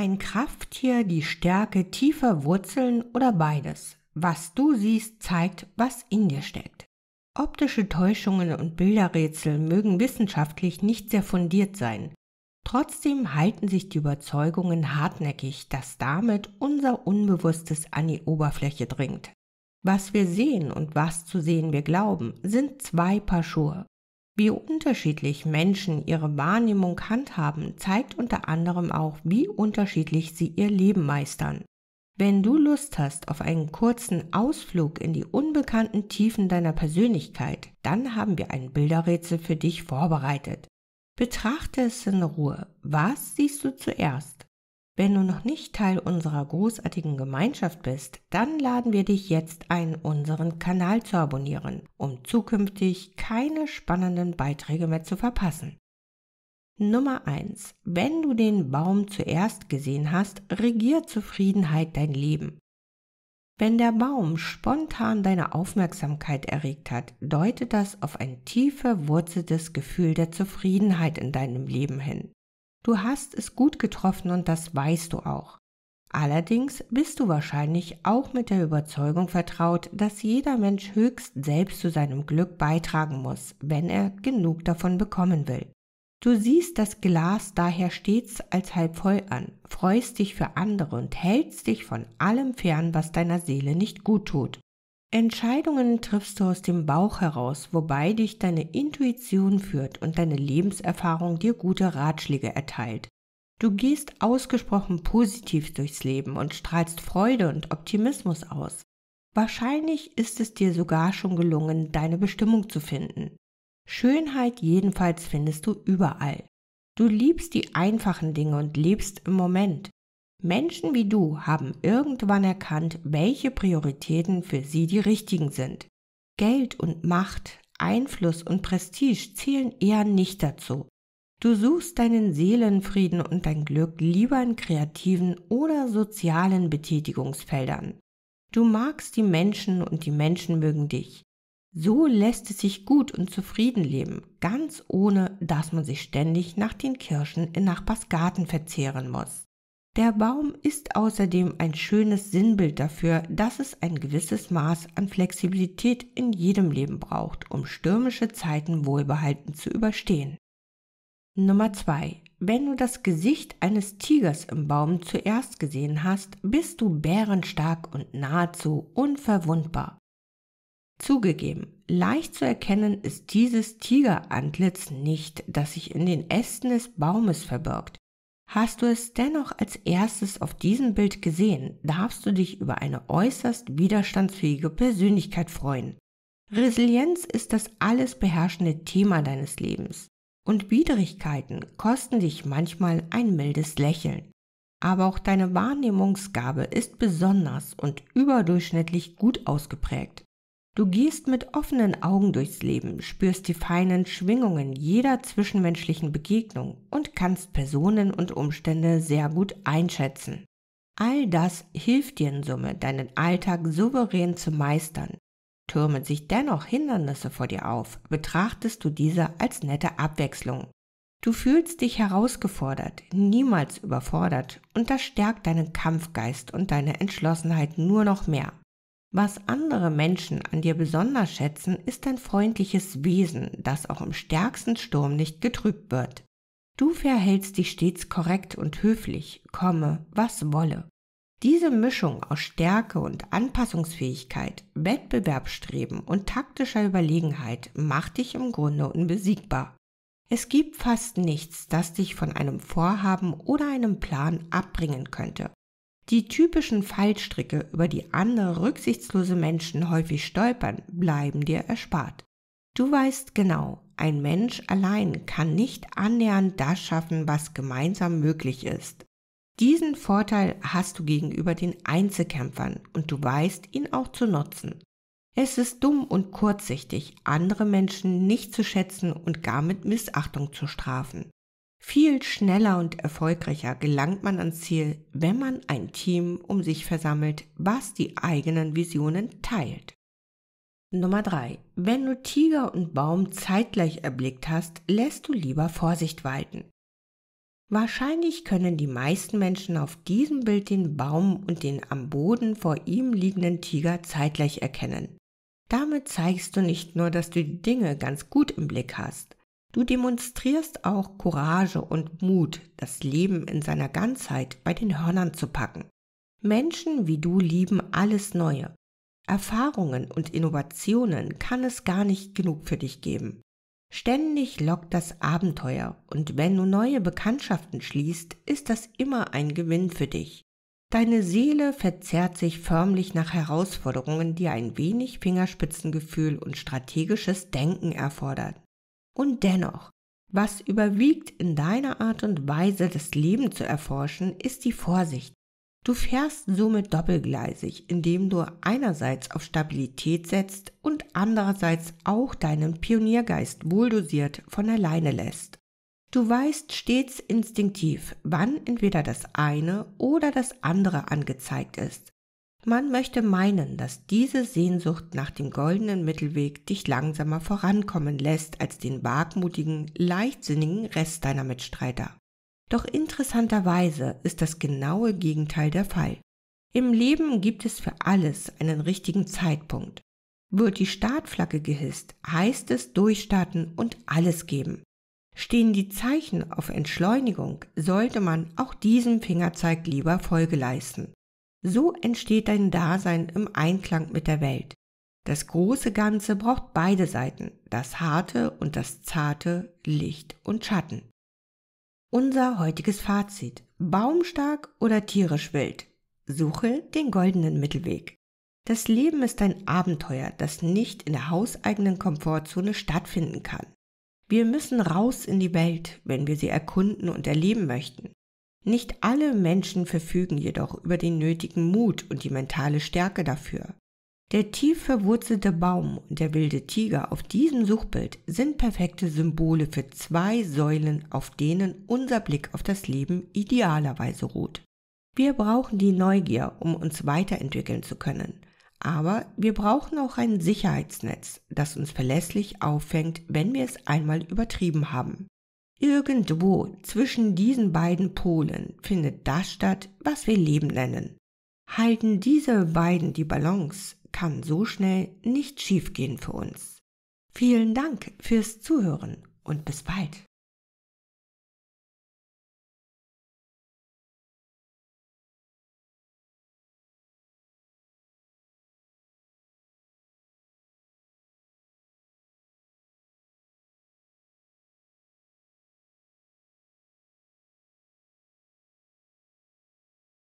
ein Krafttier die Stärke tiefer Wurzeln oder beides. Was du siehst, zeigt, was in dir steckt. Optische Täuschungen und Bilderrätsel mögen wissenschaftlich nicht sehr fundiert sein. Trotzdem halten sich die Überzeugungen hartnäckig, dass damit unser Unbewusstes an die Oberfläche dringt. Was wir sehen und was zu sehen wir glauben, sind zwei Paar Schuhe. Wie unterschiedlich Menschen ihre Wahrnehmung handhaben, zeigt unter anderem auch, wie unterschiedlich sie ihr Leben meistern. Wenn du Lust hast auf einen kurzen Ausflug in die unbekannten Tiefen deiner Persönlichkeit, dann haben wir ein Bilderrätsel für dich vorbereitet. Betrachte es in Ruhe. Was siehst du zuerst? Wenn du noch nicht Teil unserer großartigen Gemeinschaft bist, dann laden wir dich jetzt ein, unseren Kanal zu abonnieren, um zukünftig keine spannenden Beiträge mehr zu verpassen. Nummer 1. Wenn du den Baum zuerst gesehen hast, regiert Zufriedenheit dein Leben. Wenn der Baum spontan deine Aufmerksamkeit erregt hat, deutet das auf ein tief verwurzeltes Gefühl der Zufriedenheit in deinem Leben hin. Du hast es gut getroffen und das weißt du auch. Allerdings bist du wahrscheinlich auch mit der Überzeugung vertraut, dass jeder Mensch höchst selbst zu seinem Glück beitragen muss, wenn er genug davon bekommen will. Du siehst das Glas daher stets als halb voll an, freust dich für andere und hältst dich von allem fern, was deiner Seele nicht gut tut. Entscheidungen triffst du aus dem Bauch heraus, wobei dich deine Intuition führt und deine Lebenserfahrung dir gute Ratschläge erteilt. Du gehst ausgesprochen positiv durchs Leben und strahlst Freude und Optimismus aus. Wahrscheinlich ist es dir sogar schon gelungen, deine Bestimmung zu finden. Schönheit jedenfalls findest du überall. Du liebst die einfachen Dinge und lebst im Moment. Menschen wie du haben irgendwann erkannt, welche Prioritäten für sie die richtigen sind. Geld und Macht, Einfluss und Prestige zählen eher nicht dazu. Du suchst deinen Seelenfrieden und dein Glück lieber in kreativen oder sozialen Betätigungsfeldern. Du magst die Menschen und die Menschen mögen dich. So lässt es sich gut und zufrieden leben, ganz ohne, dass man sich ständig nach den Kirschen in Nachbarsgarten verzehren muss. Der Baum ist außerdem ein schönes Sinnbild dafür, dass es ein gewisses Maß an Flexibilität in jedem Leben braucht, um stürmische Zeiten wohlbehalten zu überstehen. Nummer 2. Wenn du das Gesicht eines Tigers im Baum zuerst gesehen hast, bist du bärenstark und nahezu unverwundbar. Zugegeben, leicht zu erkennen ist dieses Tigerantlitz nicht, das sich in den Ästen des Baumes verbirgt. Hast du es dennoch als erstes auf diesem Bild gesehen, darfst du dich über eine äußerst widerstandsfähige Persönlichkeit freuen. Resilienz ist das alles beherrschende Thema deines Lebens. Und Widrigkeiten kosten dich manchmal ein mildes Lächeln. Aber auch deine Wahrnehmungsgabe ist besonders und überdurchschnittlich gut ausgeprägt. Du gehst mit offenen Augen durchs Leben, spürst die feinen Schwingungen jeder zwischenmenschlichen Begegnung und kannst Personen und Umstände sehr gut einschätzen. All das hilft dir in Summe, deinen Alltag souverän zu meistern. Türmen sich dennoch Hindernisse vor dir auf, betrachtest du diese als nette Abwechslung. Du fühlst dich herausgefordert, niemals überfordert und das stärkt deinen Kampfgeist und deine Entschlossenheit nur noch mehr. Was andere Menschen an dir besonders schätzen, ist dein freundliches Wesen, das auch im stärksten Sturm nicht getrübt wird. Du verhältst dich stets korrekt und höflich, komme, was wolle. Diese Mischung aus Stärke und Anpassungsfähigkeit, Wettbewerbsstreben und taktischer Überlegenheit macht dich im Grunde unbesiegbar. Es gibt fast nichts, das dich von einem Vorhaben oder einem Plan abbringen könnte. Die typischen Fallstricke, über die andere rücksichtslose Menschen häufig stolpern, bleiben dir erspart. Du weißt genau, ein Mensch allein kann nicht annähernd das schaffen, was gemeinsam möglich ist. Diesen Vorteil hast du gegenüber den Einzelkämpfern und du weißt ihn auch zu nutzen. Es ist dumm und kurzsichtig, andere Menschen nicht zu schätzen und gar mit Missachtung zu strafen. Viel schneller und erfolgreicher gelangt man ans Ziel, wenn man ein Team um sich versammelt, was die eigenen Visionen teilt. Nummer 3. Wenn du Tiger und Baum zeitgleich erblickt hast, lässt du lieber Vorsicht walten. Wahrscheinlich können die meisten Menschen auf diesem Bild den Baum und den am Boden vor ihm liegenden Tiger zeitgleich erkennen. Damit zeigst du nicht nur, dass du die Dinge ganz gut im Blick hast, Du demonstrierst auch Courage und Mut, das Leben in seiner Ganzheit bei den Hörnern zu packen. Menschen wie du lieben alles Neue. Erfahrungen und Innovationen kann es gar nicht genug für dich geben. Ständig lockt das Abenteuer und wenn du neue Bekanntschaften schließt, ist das immer ein Gewinn für dich. Deine Seele verzerrt sich förmlich nach Herausforderungen, die ein wenig Fingerspitzengefühl und strategisches Denken erfordern. Und dennoch, was überwiegt in deiner Art und Weise, das Leben zu erforschen, ist die Vorsicht. Du fährst somit doppelgleisig, indem du einerseits auf Stabilität setzt und andererseits auch deinen Pioniergeist wohldosiert von alleine lässt. Du weißt stets instinktiv, wann entweder das eine oder das andere angezeigt ist. Man möchte meinen, dass diese Sehnsucht nach dem goldenen Mittelweg dich langsamer vorankommen lässt als den wagmutigen, leichtsinnigen Rest deiner Mitstreiter. Doch interessanterweise ist das genaue Gegenteil der Fall. Im Leben gibt es für alles einen richtigen Zeitpunkt. Wird die Startflagge gehisst, heißt es durchstarten und alles geben. Stehen die Zeichen auf Entschleunigung, sollte man auch diesem Fingerzeig lieber Folge leisten. So entsteht dein Dasein im Einklang mit der Welt. Das große Ganze braucht beide Seiten, das harte und das zarte, Licht und Schatten. Unser heutiges Fazit. Baumstark oder tierisch wild? Suche den goldenen Mittelweg. Das Leben ist ein Abenteuer, das nicht in der hauseigenen Komfortzone stattfinden kann. Wir müssen raus in die Welt, wenn wir sie erkunden und erleben möchten. Nicht alle Menschen verfügen jedoch über den nötigen Mut und die mentale Stärke dafür. Der tief verwurzelte Baum und der wilde Tiger auf diesem Suchbild sind perfekte Symbole für zwei Säulen, auf denen unser Blick auf das Leben idealerweise ruht. Wir brauchen die Neugier, um uns weiterentwickeln zu können. Aber wir brauchen auch ein Sicherheitsnetz, das uns verlässlich auffängt, wenn wir es einmal übertrieben haben. Irgendwo zwischen diesen beiden Polen findet das statt, was wir Leben nennen. Halten diese beiden die Balance, kann so schnell nicht schiefgehen für uns. Vielen Dank fürs Zuhören und bis bald.